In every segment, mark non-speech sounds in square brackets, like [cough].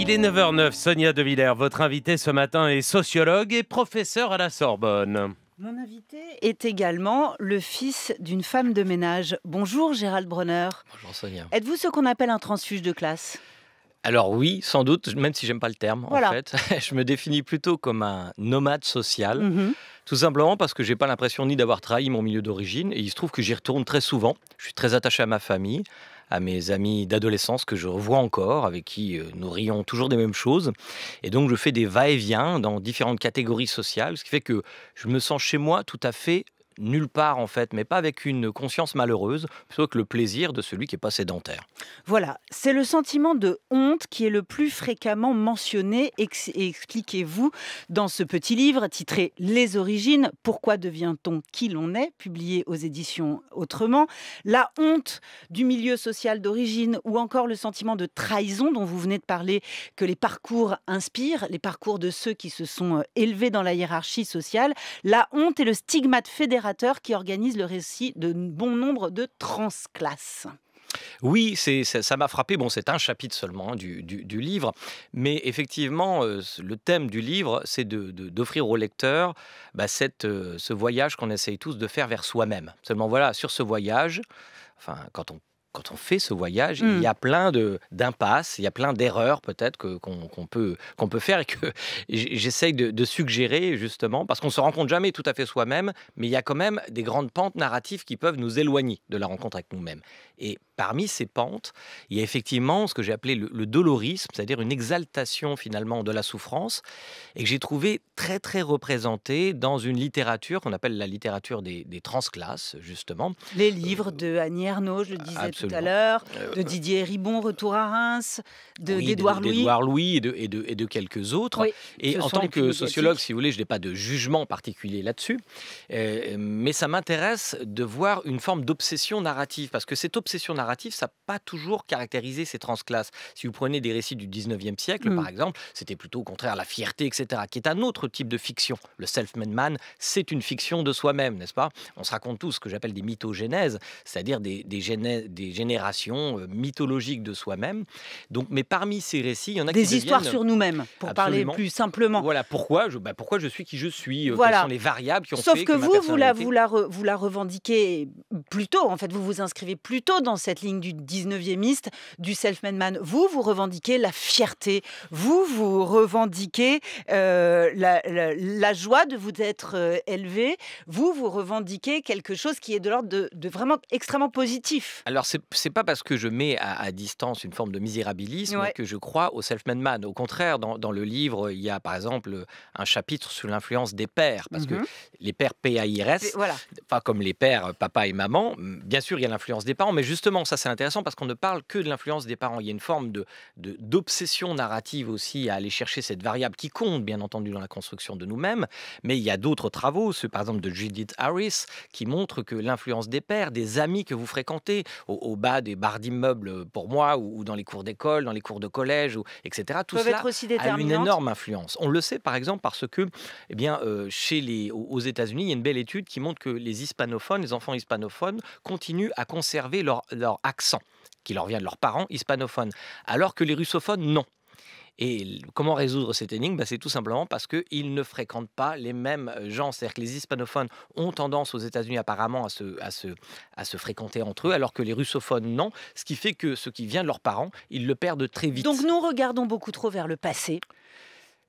Il est 9h09, Sonia De Villers, votre invitée ce matin est sociologue et professeur à la Sorbonne. Mon invité est également le fils d'une femme de ménage. Bonjour Gérald Brunner. Bonjour Sonia. Êtes-vous ce qu'on appelle un transfuge de classe alors oui, sans doute, même si j'aime pas le terme en fait. [laughs] Je me définis plutôt comme un nomade social, mhm. tout simplement parce que j'ai pas l'impression ni d'avoir trahi mon milieu d'origine et il se trouve que j'y retourne très souvent. Je suis très attaché à ma famille, à mes amis d'adolescence que je revois encore, avec qui euh, nous rions toujours des mêmes choses. Et donc je fais des va-et-vient dans différentes catégories sociales, ce qui fait que je me sens chez moi tout à fait nulle part en fait, mais pas avec une conscience malheureuse, plutôt que le plaisir de celui qui n'est pas sédentaire. Voilà, c'est le sentiment de honte qui est le plus fréquemment mentionné. et Expliquez-vous dans ce petit livre titré Les origines, pourquoi devient-on qui l'on est, publié aux éditions Autrement, la honte du milieu social d'origine ou encore le sentiment de trahison dont vous venez de parler, que les parcours inspirent, les parcours de ceux qui se sont euh, élevés dans la hiérarchie sociale, la honte et le stigmate fédéral qui organise le récit de bon nombre de transclasses. Oui, c'est, ça m'a frappé. Bon, c'est un chapitre seulement hein, du, livre, mais effectivement, euh, le thème du livre, c'est d'offrir au lecteur bah, cette, euh, ce voyage qu'on essaye tous de faire vers soi-même. Seulement, voilà, sur ce voyage, enfin, quand on quand on fait ce voyage, il y mmh. a plein d'impasses, il y a plein d'erreurs peut-être qu'on peut, qu'on peut faire et que [laughs] j'essaye de, suggérer justement, parce qu'on se rencontre jamais tout à fait soi-même, mais il y a quand même des grandes pentes narratives qui peuvent nous éloigner de la rencontre avec nous-mêmes. Et parmi ces pentes, il y a effectivement ce que j'ai appelé le, dolorisme, c'est-à-dire une exaltation finalement de la souffrance, et que j'ai trouvé très très représentée dans une littérature qu'on appelle la littérature des, transclasses, justement. Les euh, livres de Annie Ernaux, je le disais tout à l'heure, euh, de euh, Didier Ribon, Retour à Reims, d'Edouard de, oui, Louis. et de, quelques autres. et en tant que sociologue, si vous voulez, je n'ai pas de jugement particulier là-dessus, mais ça m'intéresse de voir une forme d'obsession narrative, parce que cette obsession narrative, ça n'a pas toujours caractérisé ces transclasses. Si vous prenez des récits du 19e siècle, par mmh. exemple, c'était plutôt au contraire la fierté, etc., qui est un autre type de fiction. Le self-made man, c'est une fiction de soi-même, n'est-ce pas On se raconte tous ce que j'appelle des mythogénèses, c'est-à-dire des, des, générations euh, mythologiques de soi-même. Donc, mais parmi ces récits, il y en a des histoires sur nous-mêmes, pour parler plus simplement. Voilà pourquoi je, bah, pourquoi je suis qui je suis. Euh, voilà. Quelles sont les variables qui ont Sauf fait que, que vous, vous vous la, vous la revendiquez plutôt. En fait, vous vous inscrivez plutôt dans cette ligne du 19e du self-made man. Vous, vous revendiquez la fierté. Vous, vous revendiquez euh, la, la, joie de vous être euh, élevé. Vous, vous revendiquez quelque chose qui est de l'ordre de, vraiment extrêmement positif. Alors, c'est pas parce que je mets à, distance une forme de misérabilisme que je crois au self-made man. Au contraire, dans, le livre, il y a par exemple un chapitre sur l'influence des pères, parce que mhm. les pères PAIRS, voilà. pas comme les pères papa et maman, bien sûr, il y a l'influence des parents, mais justement, ça c'est intéressant parce qu'on ne parle que de l'influence des parents. Il y a une forme de d'obsession narrative aussi à aller chercher cette variable qui compte, bien entendu, dans la construction de nous-mêmes. Mais il y a d'autres travaux, ceux par exemple de Judith Harris, qui montrent que l'influence des pères, des amis que vous fréquentez, au, bas des barres d'immeubles pour moi, ou, dans les cours d'école, dans les cours de collège, ou, etc., tout ça a une énorme influence. On le sait par exemple parce que, eh bien, euh, chez les, aux États-Unis, il y a une belle étude qui montre que les hispanophones, les enfants hispanophones, continuent à conserver leur accent, qui leur vient de leurs parents hispanophones, alors que les russophones, non. Et comment résoudre cette énigme bah, C'est tout simplement parce qu'ils ne fréquentent pas les mêmes euh, gens. C'est-à-dire que les hispanophones ont tendance aux États-Unis apparemment à se, à, se, à se fréquenter entre eux, alors que les russophones non. Ce qui fait que ce qui vient de leurs parents, ils le perdent très vite. Donc nous regardons beaucoup trop vers le passé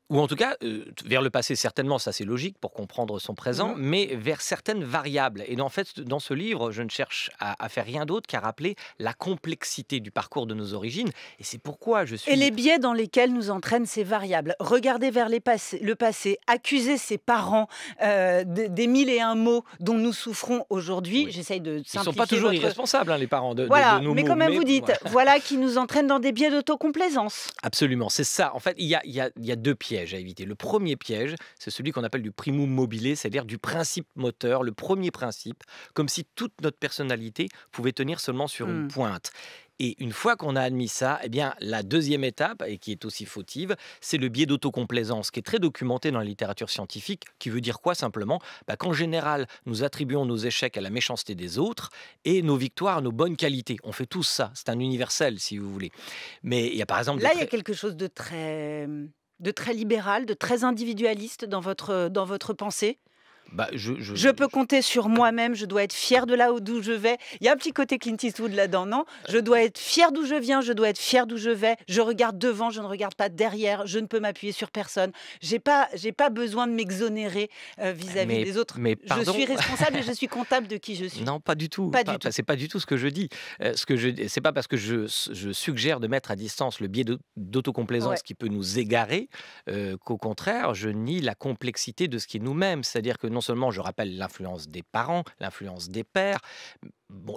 ou en tout cas, euh, vers le passé, certainement, ça c'est logique pour comprendre son présent, mmh. mais vers certaines variables. Et en fait, dans ce livre, je ne cherche à, faire rien d'autre qu'à rappeler la complexité du parcours de nos origines. Et c'est pourquoi je suis. Et les biais dans lesquels nous entraînent ces variables. Regarder vers les le passé, accuser ses parents euh, des mille et un mots dont nous souffrons aujourd'hui. J'essaye de simplifier. Ils ne sont pas toujours irresponsables, hein, les parents de, voilà, mais quand même, vous dites, voilà qui nous entraîne dans des biais d'autocomplaisance. Absolument, c'est ça. En fait, il y a, y a deux pièces. J'ai à Le premier piège, c'est celui qu'on appelle du primum mobile, c'est-à-dire du principe moteur, le premier principe, comme si toute notre personnalité pouvait tenir seulement sur une hmm. pointe. Et une fois qu'on a admis ça, eh bien, la deuxième étape, et qui est aussi fautive, c'est le biais d'autocomplaisance, qui est très documenté dans la littérature scientifique, qui veut dire quoi simplement bah, Qu'en général, nous attribuons nos échecs à la méchanceté des autres et nos victoires à nos bonnes qualités. On fait tous ça, c'est un universel, si vous voulez. Mais il y a par exemple... Là, il y a quelque chose de très de très libéral, de très individualiste dans votre, dans votre pensée bah, je, peux compter sur moi-même, je dois être fier de là d'où je vais. Il y a un petit côté Clint Eastwood là-dedans, non Je euh, dois être fier d'où je viens, je dois être fier d'où je vais. Je regarde devant, je ne regarde pas derrière, je ne peux m'appuyer sur personne. J'ai pas, j'ai pas besoin de m'exonérer euh, vis-à-vis des autres. Mais je suis responsable et je suis [laughs] comptable de qui je suis. Non, pas du tout. Pas, n'est C'est pas du tout ce que je dis. Euh, ce que je, c'est pas parce que je, je, suggère de mettre à distance le biais d'autocomplaisance qui peut nous égarer qu'au contraire, je nie la complexité de ce qui est nous-mêmes. C'est-à-dire que non seulement, je rappelle, l'influence des parents, l'influence des pères,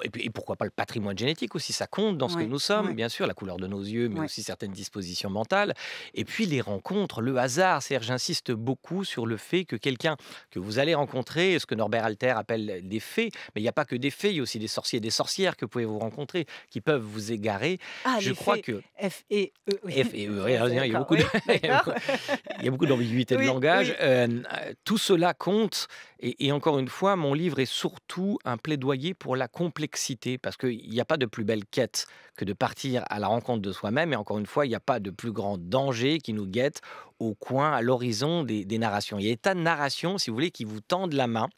et, puis, pourquoi pas le patrimoine génétique aussi, ça compte dans ce que nous sommes, bien sûr, la couleur de nos yeux, mais aussi certaines dispositions mentales. Et puis les rencontres, le hasard. C'est-à-dire, j'insiste beaucoup sur le fait que quelqu'un que vous allez rencontrer, ce que Norbert Alter appelle des fées, mais il n'y a pas que des fées, il y a aussi des sorciers et des sorcières que vous pouvez vous rencontrer, qui peuvent vous égarer. Ah, Je crois que. F et E. F et E, il y a beaucoup d'ambiguïté de, langage. Euh, euh, tout cela compte. Et, encore une fois, mon livre est surtout un plaidoyer pour la complexité, parce qu'il n'y a pas de plus belle quête que de partir à la rencontre de soi-même. Et encore une fois, il n'y a pas de plus grand danger qui nous guette au coin, à l'horizon des, des narrations. Il y a des tas de narrations, si vous voulez, qui vous tendent la main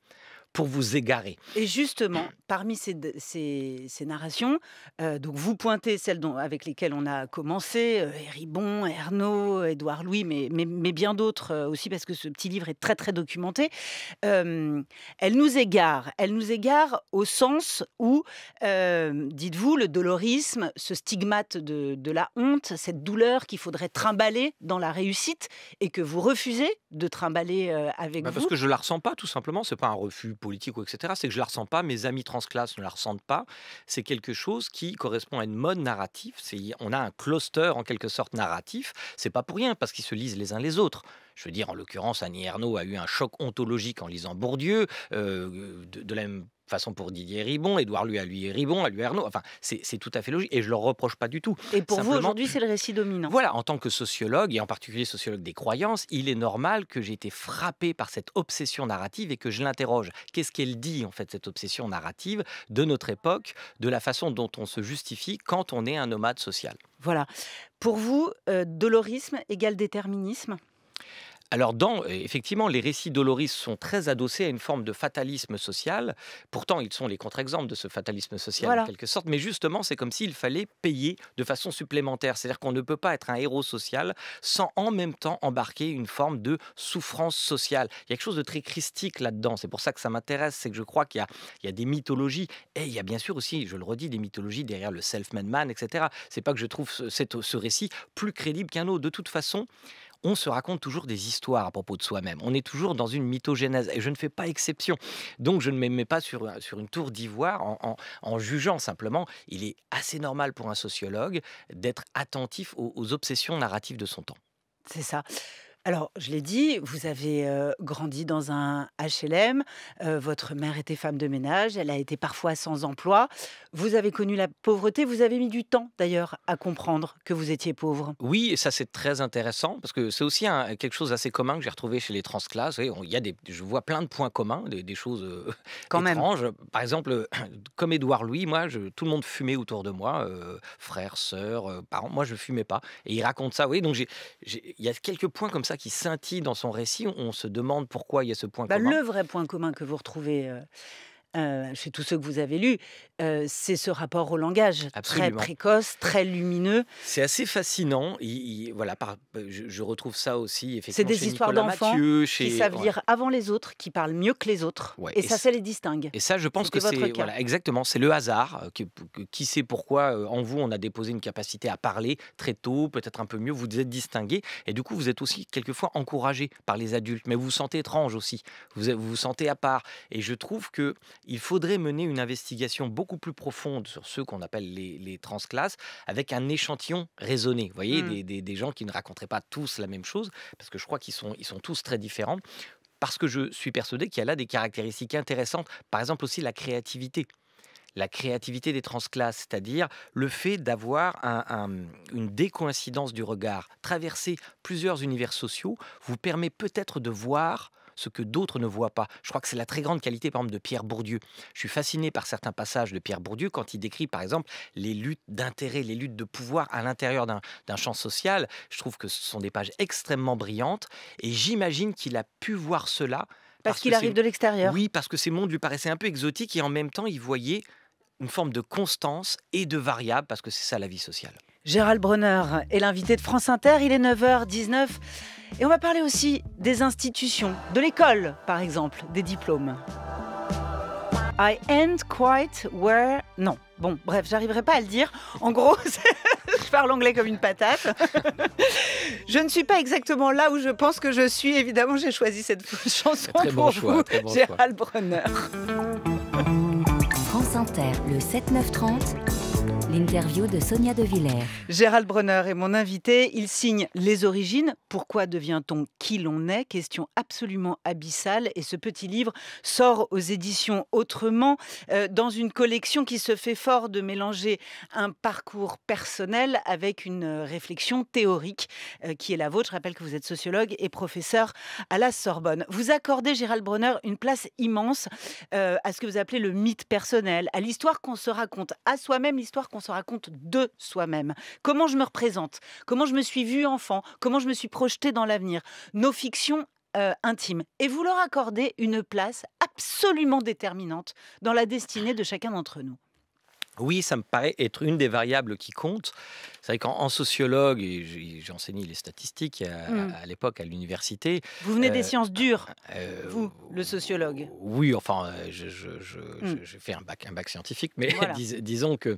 pour vous égarer. Et justement, [clears throat] parmi ces, ces, ces narrations, euh, donc vous pointez celles dont, avec lesquelles on a commencé, euh, Héribon, Ernaud, Édouard Louis, mais, mais, bien d'autres euh, aussi, parce que ce petit livre est très très documenté, euh, elle nous égare. Elle nous égare au sens où, dites-vous, le dolorisme, ce stigmate de, de la honte, cette douleur qu'il faudrait trimballer dans la réussite et que vous refusez de trimballer avec bah, vous. Parce que je la ressens pas, tout simplement. C'est pas un refus politique, ou etc., c'est que je ne la ressens pas, mes amis transclasses ne la ressentent pas. C'est quelque chose qui correspond à une mode narrative. On a un cluster, en quelque sorte, narratif. C'est pas pour rien, parce qu'ils se lisent les uns les autres. Je veux dire, en l'occurrence, Annie Ernaux a eu un choc ontologique en lisant Bourdieu, euh, de, de, la même façon pour Didier Ribon, Édouard lui à lui Ribon, à lui Arnaud. Enfin, c'est tout à fait logique et je leur reproche pas du tout. Et pour vous aujourd'hui, c'est le récit dominant. Voilà, en tant que sociologue et en particulier sociologue des croyances, il est normal que j'ai été frappé par cette obsession narrative et que je l'interroge. Qu'est-ce qu'elle dit en fait cette obsession narrative de notre époque, de la façon dont on se justifie quand on est un nomade social Voilà. Pour vous, euh, dolorisme égale déterminisme alors, dans, euh, effectivement, les récits doloris sont très adossés à une forme de fatalisme social. Pourtant, ils sont les contre-exemples de ce fatalisme social, en quelque sorte. Mais justement, c'est comme s'il fallait payer de façon supplémentaire. C'est-à-dire qu'on ne peut pas être un héros social sans en même temps embarquer une forme de souffrance sociale. Il y a quelque chose de très christique là-dedans. C'est pour ça que ça m'intéresse. C'est que je crois qu'il y, a, des mythologies. Et il y a bien sûr aussi, je le redis, des mythologies derrière le self-made man, etc. C'est pas que je trouve ce récit plus crédible qu'un autre. De toute façon, on se raconte toujours des histoires à propos de soi-même. On est toujours dans une mythogénèse. Et je ne fais pas exception. Donc, je ne me mets pas sur, euh, une tour d'ivoire en, en, jugeant simplement. Il est assez normal pour un sociologue d'être attentif aux obsessions narratives de son temps. C'est ça. Alors, je l'ai dit, vous avez grandi dans un HLM, votre mère était femme de ménage, elle a été parfois sans emploi, vous avez connu la pauvreté, vous avez mis du temps d'ailleurs à comprendre que vous étiez pauvre. Oui, et ça c'est très intéressant, parce que c'est aussi quelque chose assez commun que j'ai retrouvé chez les transclasses. et y a des, je vois plein de points communs, des, choses [laughs] Quand étranges. Par exemple, [clears throat] comme Édouard Louis, moi, tout le monde fumait autour de moi, frères, sœurs, parents, moi je ne fumais pas. Et il raconte ça, oui, donc il y a quelques points comme ça qui scintille dans son récit. On se demande pourquoi il y a ce point bah, commun. Le vrai point commun que vous retrouvez euh, euh, chez tous ceux que vous avez lus, euh, c'est ce rapport au langage très précoce, très lumineux. C'est assez fascinant. voilà, euh, je, retrouve ça aussi C'est des histoires d'enfants qui savent avant les autres, qui parlent mieux que les autres, et, ça, ça les distingue. Et ça, je pense que c'est exactement, c'est le hasard. Qui, sait pourquoi en vous on a déposé une capacité à parler très tôt, peut-être un peu mieux. Vous êtes distingué, et du coup, vous êtes aussi quelquefois encouragé par les adultes, mais vous vous sentez étrange aussi. vous, vous sentez à part, et je trouve que il faudrait mener une investigation beaucoup plus profonde sur ceux qu'on appelle les, transclasses, avec un échantillon raisonné. Vous voyez, mmh. des, gens qui ne raconteraient pas tous la même chose, parce que je crois qu'ils sont, tous très différents, parce que je suis persuadé qu'il y a là des caractéristiques intéressantes, par exemple aussi la créativité la créativité des transclasses, c'est-à-dire le fait d'avoir une décoïncidence du regard. Traverser plusieurs univers sociaux vous permet peut-être de voir ce que d'autres ne voient pas. Je crois que c'est la très grande qualité, par exemple, de Pierre Bourdieu. Je suis fasciné par certains passages de Pierre Bourdieu quand il décrit, par exemple, les luttes d'intérêts, les luttes de pouvoir à l'intérieur d'un champ social. Je trouve que ce sont des pages extrêmement brillantes et j'imagine qu'il a pu voir cela. Parce, qu'il arrive de l'extérieur. Oui, parce que ces mondes lui paraissaient un peu exotiques et en même temps, il voyait une forme de constance et de variable, parce que c'est ça la vie sociale. Gérald Brunner est l'invité de France Inter, il est 9h19 et on va parler aussi des institutions, de l'école par exemple, des diplômes. I ain't quite where... Non, bon, bref, j'arriverai pas à le dire. En gros, [laughs] je parle anglais comme une patate. [laughs] je ne suis pas exactement là où je pense que je suis. Évidemment, j'ai choisi cette [laughs] chanson très pour bon vous, choix, Gérald choix. Inter, le 7-9-30, l'interview de Sonia De Villers. Gérald Brunner est mon invité. Il signe Les origines. Pourquoi devient-on qui l'on est Question absolument abyssale. Et ce petit livre sort aux éditions Autrement, euh, dans une collection qui se fait fort de mélanger un parcours personnel avec une euh, réflexion théorique euh, qui est la vôtre. Je rappelle que vous êtes sociologue et professeur à la Sorbonne. Vous accordez, Gérald Brunner une place immense à ce que vous appelez le mythe personnel à l'histoire qu'on se raconte, à soi-même, l'histoire qu'on se raconte de soi-même. Comment je me représente, comment je me suis vue enfant, comment je me suis projetée dans l'avenir. Nos fictions euh, intimes. Et vous leur accordez une place absolument déterminante dans la destinée de chacun d'entre nous. Oui, ça me paraît être une des variables qui compte. C'est vrai qu'en sociologue, et j'ai enseigné les statistiques hmm. à, l'époque à l'université. Vous venez des euh, sciences euh, dures, euh, vous, le sociologue. Oui, enfin, hmm. j'ai je, fait un bac, un bac scientifique, mais [laughs] disons que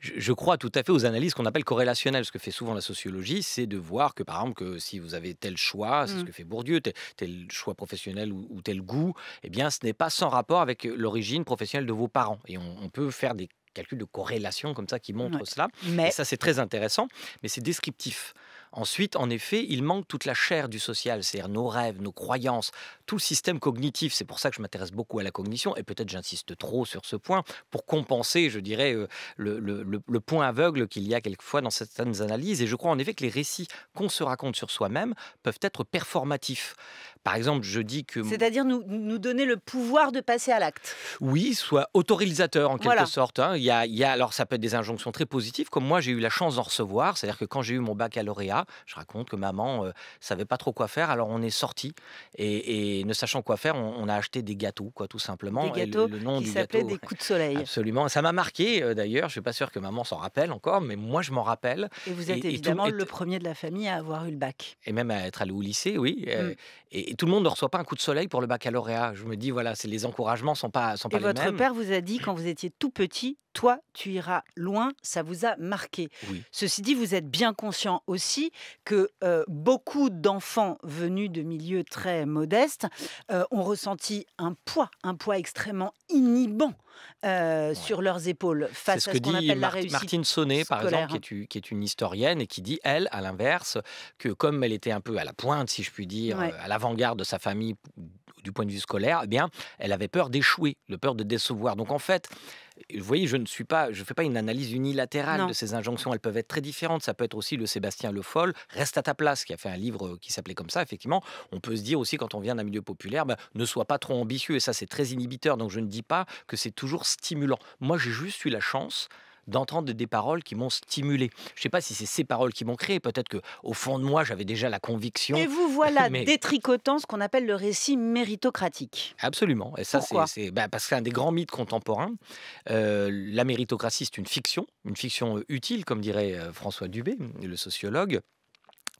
je, crois tout à fait aux analyses qu'on appelle corrélationnelles. Ce que fait souvent la sociologie, c'est de voir que, par exemple, que si vous avez tel choix, c'est ce hmm. que fait Bourdieu, tel, choix professionnel ou, tel goût, eh bien, ce n'est pas sans rapport avec l'origine professionnelle de vos parents. Et on peut faire des calcul de corrélation comme ça qui montre cela. Mais... ça, c'est très intéressant, mais c'est descriptif. Ensuite, en effet, il manque toute la chair du social, c'est-à-dire nos rêves, nos croyances, tout le système cognitif. C'est pour ça que je m'intéresse beaucoup à la cognition, et peut-être j'insiste trop sur ce point, pour compenser, je dirais, euh, le, le point aveugle qu'il y a quelquefois dans certaines analyses. Et je crois en effet que les récits qu'on se raconte sur soi-même peuvent être performatifs. Par exemple, je dis que... C'est-à-dire nous, nous donner le pouvoir de passer à l'acte. Oui, soit autorisateur en quelque sorte. Hein. Il, y a, alors ça peut être des injonctions très positives, comme moi j'ai eu la chance d'en recevoir. C'est-à-dire que quand j'ai eu mon baccalauréat, je raconte que maman euh, savait pas trop quoi faire, alors on est sorti et, ne sachant quoi faire, on, a acheté des gâteaux, quoi, tout simplement. Des gâteaux le, qui s'appelait des coups de soleil. Absolument. Ça m'a marqué euh, d'ailleurs. Je suis pas sûr que maman s'en rappelle encore, mais moi je m'en rappelle. Et vous êtes évidemment le premier de la famille à avoir eu le bac. Et même à être allé au lycée, oui. Euh, mm. Et, tout le monde ne reçoit pas un coup de soleil pour le baccalauréat. Je me dis, voilà, c'est les encouragements sont pas, sont pas et votre père vous a dit, quand vous étiez tout petit, toi, tu iras loin, ça vous a marqué. Ceci dit, vous êtes bien conscient aussi que euh, beaucoup d'enfants venus de milieux très modestes euh, ont ressenti un poids, un poids extrêmement inhibant euh, sur leurs épaules face à ce qu'on appelle la réussite Martine Sonnet, par exemple, qui est, une, historienne et qui dit, elle, à l'inverse, que comme elle était un peu à la pointe, si je puis dire, à l'avant-garde de sa famille du point de vue scolaire, eh bien, elle avait peur d'échouer, le peur de décevoir. Donc en fait, vous voyez, je ne suis pas, je fais pas une analyse unilatérale de ces injonctions. Elles peuvent être très différentes. Ça peut être aussi le Sébastien Le Foll, reste à ta place, qui a fait un livre euh, qui s'appelait comme ça. Effectivement, on peut se dire aussi quand on vient d'un milieu populaire, ben, ne sois pas trop ambitieux. Et ça, c'est très inhibiteur. Donc je ne dis pas que c'est toujours stimulant. Moi, j'ai juste eu la chance d'entendre des paroles qui m'ont stimulé. Je ne sais pas si c'est ces paroles qui m'ont créé. Peut-être que au fond de moi, j'avais déjà la conviction. Et vous voilà [laughs] détricotant ce qu'on appelle le récit méritocratique. Absolument. Et ça, c'est bah, parce que c'est un des grands mythes contemporains. Euh, la méritocratie, c'est une fiction, une fiction euh, utile, comme dirait euh, François Dubé, le sociologue.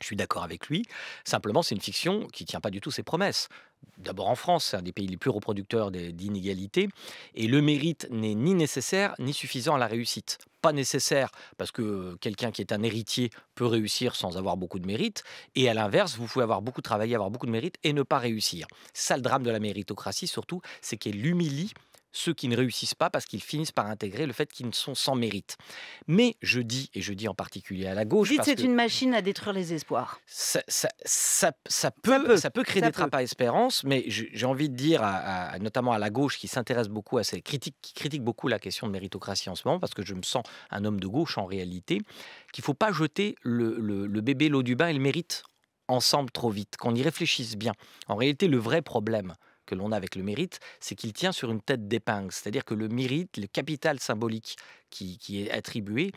Je suis d'accord avec lui. Simplement, c'est une fiction qui ne tient pas du tout ses promesses. D'abord en France, c'est un des pays les plus reproducteurs d'inégalités. Et le mérite n'est ni nécessaire ni suffisant à la réussite. Pas nécessaire parce que quelqu'un qui est un héritier peut réussir sans avoir beaucoup de mérite. Et à l'inverse, vous pouvez avoir beaucoup travaillé, avoir beaucoup de mérite et ne pas réussir. ça le drame de la méritocratie surtout, c'est qu'elle humilie ceux qui ne réussissent pas parce qu'ils finissent par intégrer le fait qu'ils ne sont sans mérite. Mais je dis, et je dis en particulier à la gauche... Dites c'est une machine à détruire les espoirs. Ça, peut, ça, peut, créer des trappes à espérance, mais j'ai envie de dire, notamment à la gauche qui s'intéresse beaucoup à ces critiques, qui critique beaucoup la question de méritocratie en ce moment, parce que je me sens un homme de gauche en réalité, qu'il ne faut pas jeter le, le bébé l'eau du bain et le mérite ensemble trop vite, qu'on y réfléchisse bien. En réalité, le vrai problème, que l'on a avec le mérite, c'est qu'il tient sur une tête d'épingle. C'est-à-dire que le mérite, le capital symbolique qui, est attribué,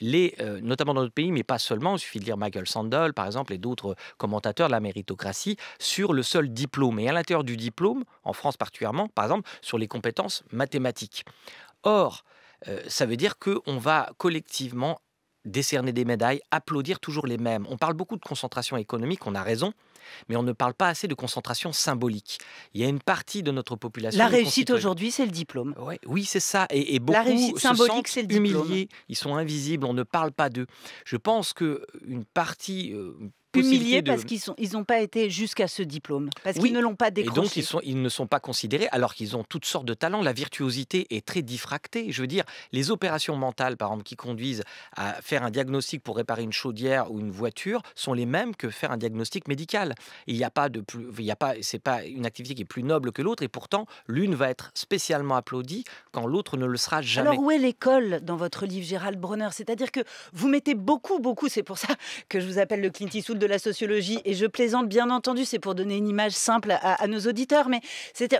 les, euh, notamment dans notre pays, mais pas seulement, il suffit de lire Michael Sandel, par exemple, et d'autres commentateurs de la méritocratie, sur le seul diplôme, et à l'intérieur du diplôme, en France particulièrement, par exemple, sur les compétences mathématiques. Or, euh, ça veut dire qu'on va collectivement décerner des médailles, applaudir toujours les mêmes. On parle beaucoup de concentration économique, on a raison, mais on ne parle pas assez de concentration symbolique. Il y a une partie de notre population. La réussite aujourd'hui, c'est le diplôme. oui, c'est ça. Et, et, beaucoup symbolique, se sentent humiliés, ils sont invisibles, on ne parle pas d'eux. Je pense que une partie, euh, humiliés parce qu'ils n'ont ils pas été jusqu'à ce diplôme, parce qu'ils ne l'ont pas décroché. Et donc ils, sont, ils ne sont pas considérés alors qu'ils ont toutes sortes de talents. La virtuosité est très diffractée. Je veux dire, les opérations mentales, par exemple, qui conduisent à faire un diagnostic pour réparer une chaudière ou une voiture, sont les mêmes que faire un diagnostic médical. Il n'y a pas de c'est pas une activité qui est plus noble que l'autre, et pourtant l'une va être spécialement applaudie quand l'autre ne le sera jamais. Alors où est l'école dans votre livre, Gérald Bronner C'est-à-dire que vous mettez beaucoup, beaucoup. C'est pour ça que je vous appelle le Clint Eastwood de la sociologie, et je plaisante bien entendu, c'est pour donner une image simple à, nos auditeurs, mais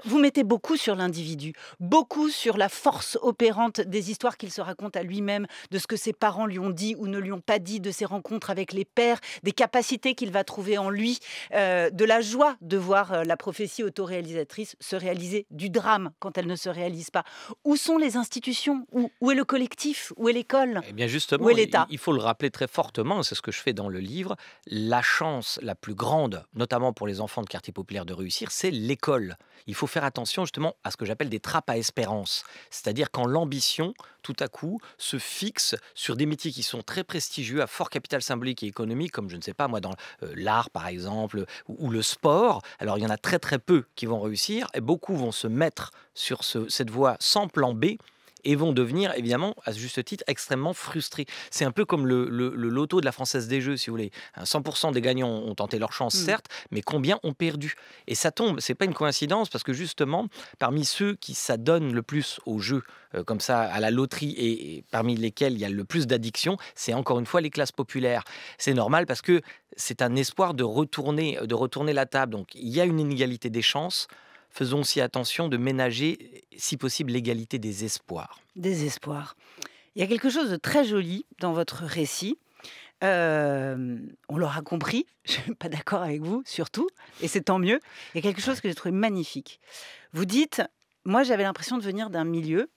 vous mettez beaucoup sur l'individu, beaucoup sur la force opérante des histoires qu'il se raconte à lui-même, de ce que ses parents lui ont dit ou ne lui ont pas dit, de ses rencontres avec les pères, des capacités qu'il va trouver en lui, euh, de la joie de voir euh, la prophétie autoréalisatrice se réaliser, du drame quand elle ne se réalise pas. Où sont les institutions où, est le collectif Où est l'école et eh bien justement, où est l'État il faut le rappeler très fortement, c'est ce que je fais dans le livre la chance la plus grande, notamment pour les enfants de quartier populaire, de réussir, c'est l'école. Il faut faire attention justement à ce que j'appelle des trappes à espérance, c'est-à-dire quand l'ambition, tout à coup, se fixe sur des métiers qui sont très prestigieux, à fort capital symbolique et économique, comme je ne sais pas moi, dans euh, l'art par exemple, ou, le sport. Alors il y en a très très peu qui vont réussir, et beaucoup vont se mettre sur cette voie sans plan B et vont devenir évidemment, à ce juste titre, extrêmement frustrés. C'est un peu comme le, loto de la Française des Jeux, si vous voulez. 100% hein, des gagnants ont tenté leur chance, mmh. certes, mais combien ont perdu Et ça tombe, c'est pas une coïncidence, parce que justement, parmi ceux qui s'adonnent le plus au jeu, euh, comme ça, à la loterie, et, parmi lesquels il y a le plus d'addiction, c'est encore une fois les classes populaires. C'est normal parce que c'est un espoir de retourner, de retourner la table. Donc il y a une inégalité des chances faisons aussi attention de ménager, si possible, l'égalité des espoirs. Des espoirs. Il y a quelque chose de très joli dans votre récit. Euh, on l'aura compris, [laughs] je ne suis pas d'accord avec vous, surtout, et c'est tant mieux. Il y a quelque chose que j'ai trouvé magnifique. Vous dites, moi j'avais l'impression de venir d'un milieu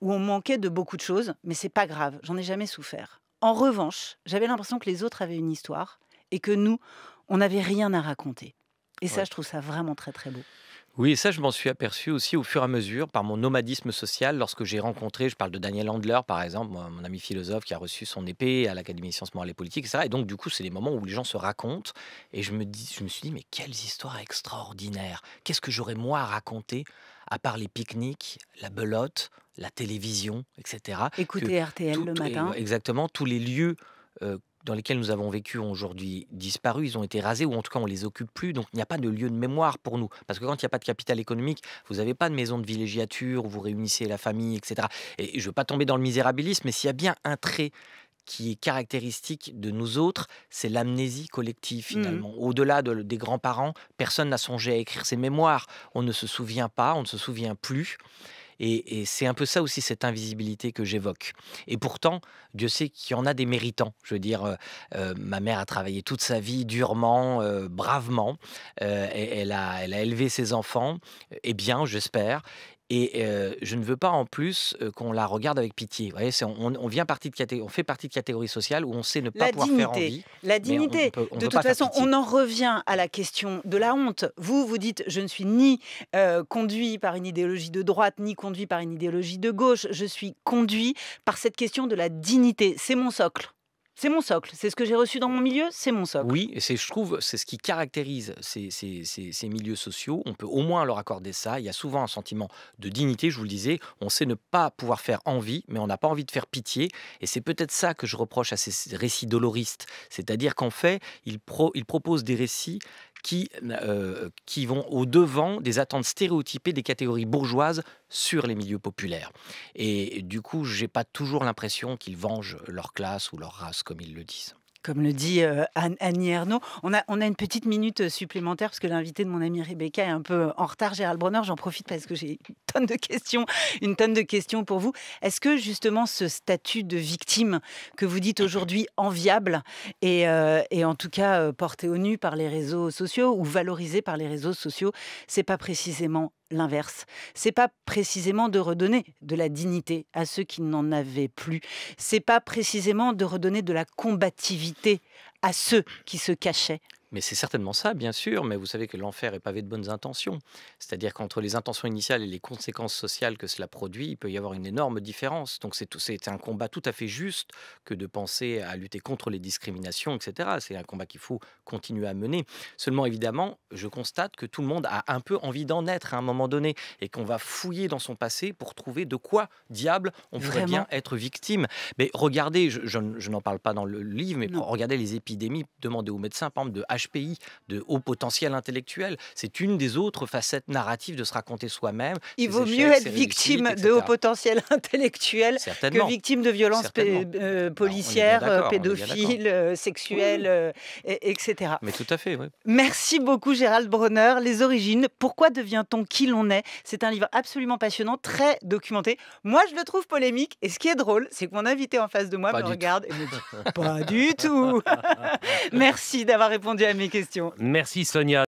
où on manquait de beaucoup de choses, mais c'est pas grave, j'en ai jamais souffert. En revanche, j'avais l'impression que les autres avaient une histoire et que nous, on n'avait rien à raconter. Et ça, je trouve ça vraiment très très beau. Oui, ça, je m'en suis aperçu aussi au fur et à mesure par mon nomadisme social. Lorsque j'ai rencontré, je parle de Daniel Handler, par exemple, mon ami philosophe qui a reçu son épée à l'Académie des sciences morales et politiques, etc. Et donc, du coup, c'est les moments où les gens se racontent. Et je me, dis, je me suis dit, mais quelles histoires extraordinaires Qu'est-ce que j'aurais, moi, à raconter à part les pique-niques, la belote, la télévision, etc. Écoutez RTL le matin. Exactement, tous les lieux euh, dans lesquels nous avons vécu ont aujourd'hui disparu, ils ont été rasés ou en tout cas on les occupe plus, donc il n'y a pas de lieu de mémoire pour nous. Parce que quand il n'y a pas de capital économique, vous n'avez pas de maison de villégiature vous réunissez la famille, etc. Et je ne veux pas tomber dans le misérabilisme, mais s'il y a bien un trait qui est caractéristique de nous autres, c'est l'amnésie collective mmh. finalement. Au-delà des grands-parents, personne n'a songé à écrire ses mémoires. On ne se souvient pas, on ne se souvient plus. Et, c'est un peu ça aussi, cette invisibilité que j'évoque. Et pourtant, Dieu sait qu'il y en a des méritants. Je veux dire, euh, euh, ma mère a travaillé toute sa vie durement, euh, bravement. elle, a, elle a élevé ses enfants, et eh bien, j'espère. Et je ne veux pas en plus qu'on la regarde avec pitié. on, vient partie de catégorie, on fait partie de catégories sociales où on sait ne pas la pouvoir dignité. faire envie. La dignité. de toute façon, on en revient à la question de la honte. Vous, vous dites, je ne suis ni conduit par une idéologie de droite, ni conduit par une idéologie de gauche. Je suis conduit par cette question de la dignité. C'est mon socle. C'est mon socle, c'est ce que j'ai reçu dans mon milieu, c'est mon socle. Oui, c'est, je trouve, c'est ce qui caractérise ces, milieux sociaux. On peut au moins leur accorder ça. Il y a souvent un sentiment de dignité, je vous le disais. On sait ne pas pouvoir faire envie, mais on n'a pas envie de faire pitié. Et c'est peut-être ça que je reproche à ces récits doloristes. C'est-à-dire qu'en fait, ils proposent des récits qui, euh, qui vont au-devant des attentes stéréotypées des catégories bourgeoises sur les milieux populaires. Et du coup, je n'ai pas toujours l'impression qu'ils vengent leur classe ou leur race, comme ils le disent comme le dit euh, Annie Ernaud. On a, on a une petite minute euh, supplémentaire parce que l'invité de mon amie Rebecca est un peu euh, en retard. Gérald Bronner, j'en profite parce que j'ai une tonne de questions, une tonne de questions pour vous. Est-ce que justement ce statut de victime que vous dites aujourd'hui enviable et, en tout cas porté au nu par les réseaux sociaux ou valorisé par les réseaux sociaux, c'est pas précisément l'inverse. C'est pas précisément de redonner de la dignité à ceux qui n'en avaient plus. C'est pas précisément de redonner de la combativité à ceux qui se cachaient mais c'est certainement ça, bien sûr, mais vous savez que l'enfer est pavé de bonnes intentions. C'est-à-dire qu'entre les intentions initiales et les conséquences sociales que cela produit, il peut y avoir une énorme différence. Donc c'est un combat tout à fait juste que de penser à lutter contre les discriminations, etc. C'est un combat qu'il faut continuer à mener. Seulement, évidemment, je constate que tout le monde a un peu envie d'en être à un moment donné et qu'on va fouiller dans son passé pour trouver de quoi, diable, on pourrait bien être victime. Mais regardez, je, n'en parle pas dans le livre, mais regardez les épidémies, demandez aux médecins, par exemple, de pays de haut potentiel intellectuel. C'est une des autres facettes narratives de se raconter soi-même. Il vaut mieux être victime de haut potentiel [laughs] intellectuel que victime de violences euh, bah, policières, euh, pédophiles, euh, sexuelles, etc. Mais tout à fait. Merci beaucoup Gérald Bronner. Les origines, pourquoi devient-on qui l'on est C'est un livre absolument passionnant, très documenté. Moi, je le trouve polémique. Et ce qui est drôle, c'est que mon invité en face de moi me regarde et me dit [laughs] Pas du tout [laughs] Merci d'avoir répondu à mes questions. Merci Sonia.